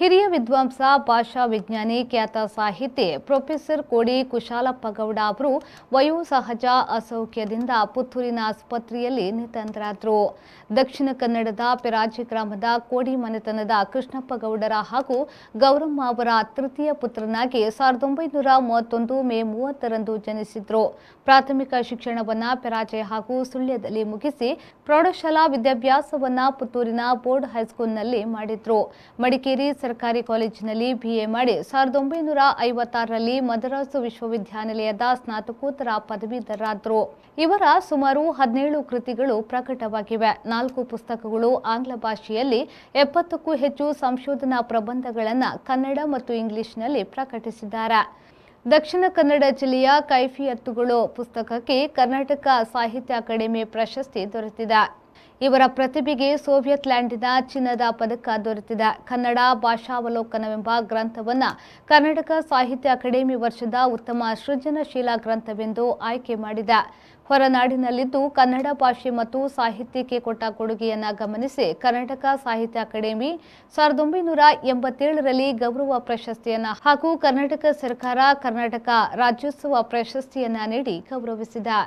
ಹಿರಿಯ ವಿದ್ವಾಂಸ ಭಾಷಾ ವಿಜ್ಞಾನಿ ಖ್ಯಾತ ಸಾಹಿತಿ ಪ್ರೊಫೆಸರ್ ಕೋಡಿ ಕುಶಾಲಪ್ಪಗೌಡ ಗೌಡ ಅವರು ವಯೋಸಹಜ ಅಸೌಖ್ಯದಿಂದ ಪುತ್ತೂರಿನ ಆಸ್ಪತ್ರೆಯಲ್ಲಿ ನಿಧನರಾದರು ದಕ್ಷಿಣ ಕನ್ನಡದ ಪೆರಾಚಿ ಗ್ರಾಮದ ಕೋಡಿ ಮನೆತನದ ಕೃಷ್ಣಪ್ಪಗೌಡರ ಹಾಗೂ ಗೌರಮ್ಮ ಅವರ ತೃತೀಯ ಪುತ್ರನಾಗಿ ಸಾವಿರದ ಒಂಬೈನೂರ ಮೂವತ್ತೊಂದು ಮೇ ಮೂವತ್ತರಂದು ಜನಿಸಿದ್ರು ಪ್ರಾಥಮಿಕ ಶಿಕ್ಷಣವನ್ನು ಪೆರಾಜೆ ಹಾಗೂ ಸುಳ್ಯದಲ್ಲಿ ಮುಗಿಸಿ ಪ್ರೌಢಶಾಲಾ ವಿದ್ಯಾಭ್ಯಾಸವನ್ನು ಪುತ್ತೂರಿನ ಬೋರ್ಡ್ ಹೈಸ್ಕೂಲ್ನಲ್ಲಿ ಮಾಡಿದ್ರು ಮಡಿಕೇರಿ ಸರ್ಕಾರಿ ಕಾಲೇಜಿನಲ್ಲಿ ಬಿಎ ಮಾಡಿ ಸಾವಿರದ ಒಂಬೈನೂರ ಐವತ್ತಾರರಲ್ಲಿ ಮದರಾಸು ವಿಶ್ವವಿದ್ಯಾನಿಲಯದ ಸ್ನಾತಕೋತ್ತರ ಪದವೀಧರಾದರು ಇವರ ಸುಮಾರು ಹದಿನೇಳು ಕೃತಿಗಳು ಪ್ರಕಟವಾಗಿವೆ ನಾಲ್ಕು ಪುಸ್ತಕಗಳು ಆಂಗ್ಲ ಭಾಷೆಯಲ್ಲಿ ಎಪ್ಪತ್ತಕ್ಕೂ ಹೆಚ್ಚು ಸಂಶೋಧನಾ ಪ್ರಬಂಧಗಳನ್ನು ಕನ್ನಡ ಮತ್ತು ಇಂಗ್ಲಿಷ್ನಲ್ಲಿ ಪ್ರಕಟಿಸಿದ್ದಾರೆ ದಕ್ಷಿಣ ಕನ್ನಡ ಜಿಲ್ಲೆಯ ಕೈಫಿಯತ್ತುಗಳು ಪುಸ್ತಕಕ್ಕೆ ಕರ್ನಾಟಕ ಸಾಹಿತ್ಯ ಅಕಾಡೆಮಿ ಪ್ರಶಸ್ತಿ ದೊರೆತಿದೆ ಇವರ ಪ್ರತಿಭೆಗೆ ಸೋವಿಯತ್ ಲ್ಯಾಂಡಿನ ಚಿನ್ನದ ಪದಕ ದೊರೆತಿದೆ ಕನ್ನಡ ಭಾಷಾವಲೋಕನವೆಂಬ ಗ್ರಂಥವನ್ನು ಕರ್ನಾಟಕ ಸಾಹಿತ್ಯ ಅಕಾಡೆಮಿ ವರ್ಷದ ಉತ್ತಮ ಸೃಜನಶೀಲ ಗ್ರಂಥವೆಂದು ಆಯ್ಕೆ ಮಾಡಿದೆ ಹೊರನಾಡಿನಲ್ಲಿದ್ದು ಕನ್ನಡ ಭಾಷೆ ಮತ್ತು ಸಾಹಿತ್ಯಕ್ಕೆ ಕೊಟ್ಟ ಕೊಡುಗೆಯನ್ನು ಗಮನಿಸಿ ಕರ್ನಾಟಕ ಸಾಹಿತ್ಯ ಅಕಾಡೆಮಿ ಸಾವಿರದ ಒಂಬೈನೂರ ಎಂಬತ್ತೇಳರಲ್ಲಿ ಗೌರವ ಪ್ರಶಸ್ತಿಯನ್ನು ಹಾಗೂ ಕರ್ನಾಟಕ ಸರ್ಕಾರ ಕರ್ನಾಟಕ ರಾಜ್ಯೋತ್ಸವ ಪ್ರಶಸ್ತಿಯನ್ನು ನೀಡಿ ಗೌರವಿಸಿದೆ